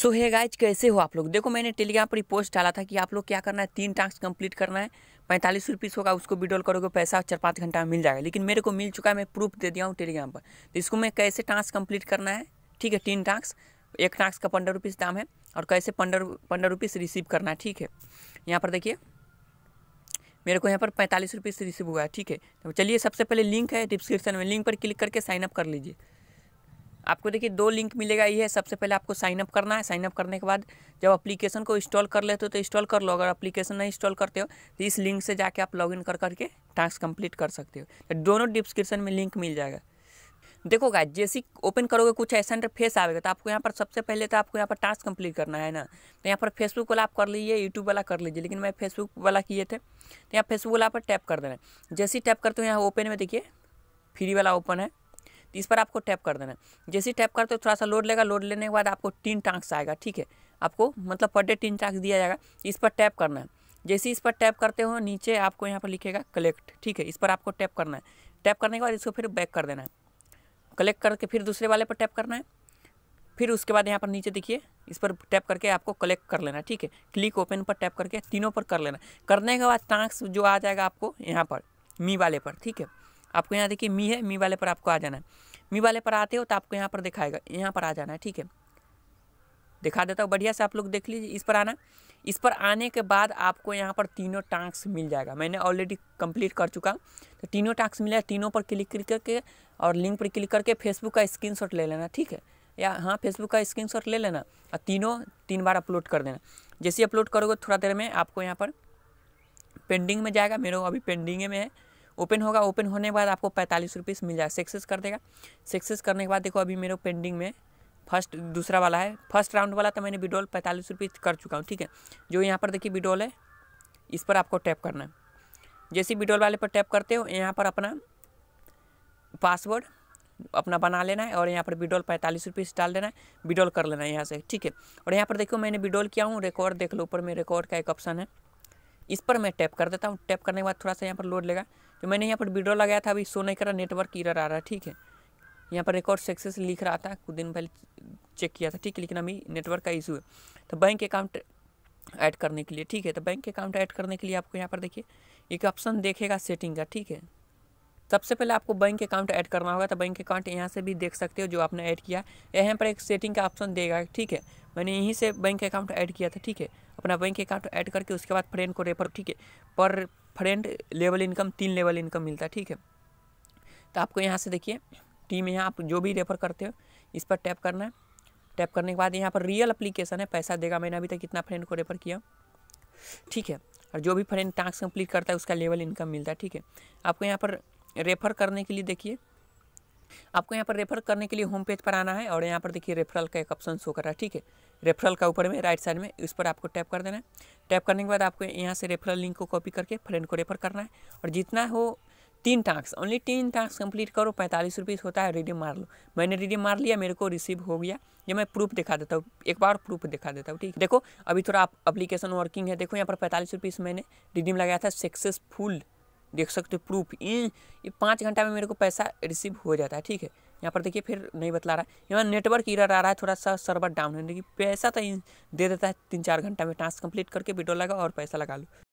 सो hey guys कैसे हो आप लोग देखो मैंने टेलीग्राम पर पोस्ट डाला था कि आप लोग क्या करना है तीन टास्क कंप्लीट करना है पैंतालीस रुपीस होगा उसको विड्रॉल करोगे पैसा चार पाँच घंटा में मिल जाएगा लेकिन मेरे को मिल चुका है मैं प्रूफ दे दिया हूँ टेलीग्राम पर तो इसको मैं कैसे टास्क कंप्लीट करना है ठीक है तीन टास्क एक टास्क का पंद्रह रुपीस दाम है और कैसे पंद्रह पंद्रह रुपीस रिसीव करना है ठीक है यहाँ पर देखिए मेरे को यहाँ पर पैंतालीस रुपीस रिसीव हुआ है ठीक है तो चलिए सबसे पहले लिंक है डिस्क्रिप्शन में लिंक पर क्लिक करके साइनअप कर लीजिए आपको देखिए दो लिंक मिलेगा ये है सबसे पहले आपको साइनअप करना है साइनअप करने के बाद जब अप्लीकेशन को इंस्टॉल कर लेते हो तो इंस्टॉल कर लो अगर अप्लीकेशन नहीं इंस्टॉल करते हो तो इस लिंक से जाके आप लॉगिन कर करके टास्क कंप्लीट कर सकते हो तो दोनों डिस्क्रिप्शन में लिंक मिल जाएगा देखो गाइज जैसे ओपन करोगे कुछ ऐसा फेस आएगा तो आपको यहाँ पर सबसे पहले तो आपको यहाँ पर टास्क कंप्लीट करना है ना तो यहाँ पर फेसबुक वाला आप कर लीजिए यूट्यूब वाला कर लीजिए लेकिन मैं फेसबुक वाला किए थे तो यहाँ फेसबुक वाला पर टैप कर देना है जैसे ही टैप करते हो यहाँ ओपन में देखिए फ्री वाला ओपन है इस पर आपको टैप कर देना है जैसे टैप करते हो थोड़ा सा लोड लेगा लोड लेने के बाद आपको तीन टांक्स आएगा ठीक है आपको मतलब पर डे तीन टास्क दिया जाएगा इस पर टैप करना है जैसे इस पर टैप करते हो नीचे आपको यहाँ पर लिखेगा कलेक्ट ठीक है इस पर आपको टैप करना है टैप करने के बाद इसको फिर बैक कर देना है कलेक्ट करके फिर दूसरे वाले पर टैप करना है फिर उसके बाद यहाँ पर नीचे देखिए इस पर टैप करके आपको कलेक्ट कर लेना ठीक है क्लिक ओपन पर टैप करके तीनों पर कर लेना करने के बाद टास्क जो आ जाएगा आपको यहाँ पर मी वाले पर ठीक है आपको यहाँ देखिए मी है मी वाले पर आपको आ जाना है मी वाले पर आते हो तो आपको यहाँ पर दिखाएगा यहाँ पर आ जाना है ठीक है दिखा देता हूँ बढ़िया से आप लोग देख लीजिए इस पर आना इस पर आने के बाद आपको यहाँ पर तीनों टास्क मिल जाएगा मैंने ऑलरेडी कंप्लीट कर चुका तो तीनों टास्क मिला तीनों पर क्लिक करके और लिंक पर क्लिक करके फेसबुक का स्क्रीनशॉट ले लेना ठीक है या हाँ फेसबुक का स्क्रीनशॉट ले लेना और तीनों तीन बार अपलोड कर देना जैसे अपलोड करोगे थोड़ा देर में आपको यहाँ पर पेंडिंग में जाएगा मेरे अभी पेंडिंग में है ओपन होगा ओपन होने के बाद आपको पैंतालीस रुपीस मिल जाएगा सक्सेस कर देगा सक्सेस करने के बाद देखो अभी मेरे पेंडिंग में फर्स्ट दूसरा वाला है फर्स्ट राउंड वाला तो मैंने विड्रॉल पैंतालीस रुपीस कर चुका हूँ ठीक है जो यहाँ पर देखिए विड्रॉल है इस पर आपको टैप करना है जैसे विड्रॉल वाले पर टैप करते हो यहाँ पर अपना पासवर्ड अपना बना लेना है और यहाँ पर विड्रॉल पैंतालीस रुपीस डाल देना है विड्रॉल कर लेना है यहाँ से ठीक है और यहाँ पर देखो मैंने विड्रॉल किया हूँ रिकॉर्ड देख लो ऊपर में रिकॉर्ड का एक ऑप्शन है इस पर मैं टैप कर देता हूँ टैप करने के बाद थोड़ा सा यहाँ पर लोड लेगा जो मैंने यहाँ पर वीडियो लगाया था अभी शो नहीं करा नेटवर्क इरर आ रहा है ठीक है यहाँ पर रिकॉर्ड सक्सेस लिख रहा था कुछ दिन पहले चेक किया था ठीक है लेकिन अभी नेटवर्क का इशू है तो बैंक अकाउंट ऐड करने के लिए ठीक है तो बैंक अकाउंट ऐड करने के लिए आपको यहाँ पर देखिए एक ऑप्शन देखेगा सेटिंग का ठीक है सबसे पहले आपको बैंक अकाउंट ऐड करना होगा तो बैंक अकाउंट यहाँ से भी देख सकते हो जो आपने ऐड किया यहाँ पर एक सेटिंग का ऑप्शन देगा ठीक है मैंने यहीं से बैंक अकाउंट ऐड किया था ठीक है अपना बैंक अकाउंट ऐड करके उसके बाद फ्रेंड को रेफर ठीक है पर फ्रेंड लेवल इनकम तीन लेवल इनकम मिलता है ठीक है तो आपको यहाँ से देखिए टीम यहाँ आप जो भी रेफर करते हो इस पर टैप करना है टैप करने के बाद यहाँ पर रियल अप्लीकेशन है पैसा देगा मैंने अभी तक कितना फ्रेंड को रेफर किया ठीक है और जो भी फ्रेंड टास्क कंप्लीट करता है उसका लेवल इनकम मिलता है ठीक है आपको यहाँ पर रेफर करने के लिए देखिए आपको यहाँ पर रेफर करने के लिए होम पेज पर आना है और यहाँ पर देखिए रेफरल का एक ऑप्शन शो कर रहा है ठीक है रेफरल का ऊपर में राइट साइड में इस पर आपको टैप कर देना है टैप करने के बाद आपको यहाँ से रेफरल लिंक को कॉपी करके फ्रेंड को रेफर करना है और जितना हो तीन टास्क ओनली तीन टास्क कंप्लीट करो पैंतालीस रुपीज़ होता है रिडीम मार लो मैंने रिडीम मार लिया मेरे को रिसीव हो गया ये मैं प्रूफ दिखा देता हूँ एक बार प्रूफ दिखा देता हूँ ठीक है देखो अभी थोड़ा अप्लीकेशन वर्किंग है देखो यहाँ पर पैंतालीस रुपीज़ मैंने रिडीम लगाया था सक्सेसफुल देख सकते हो प्रूफ ये ये पाँच घंटा में मेरे को पैसा रिसीव हो जाता है ठीक है यहाँ पर देखिए फिर नहीं बतला रहा है यहाँ नेटवर्क इरर आ रहा है थोड़ा सा सर्वर डाउन है लेकिन पैसा तो दे देता है तीन चार घंटा में टास्क कंप्लीट करके वीडियो लगा और पैसा लगा लो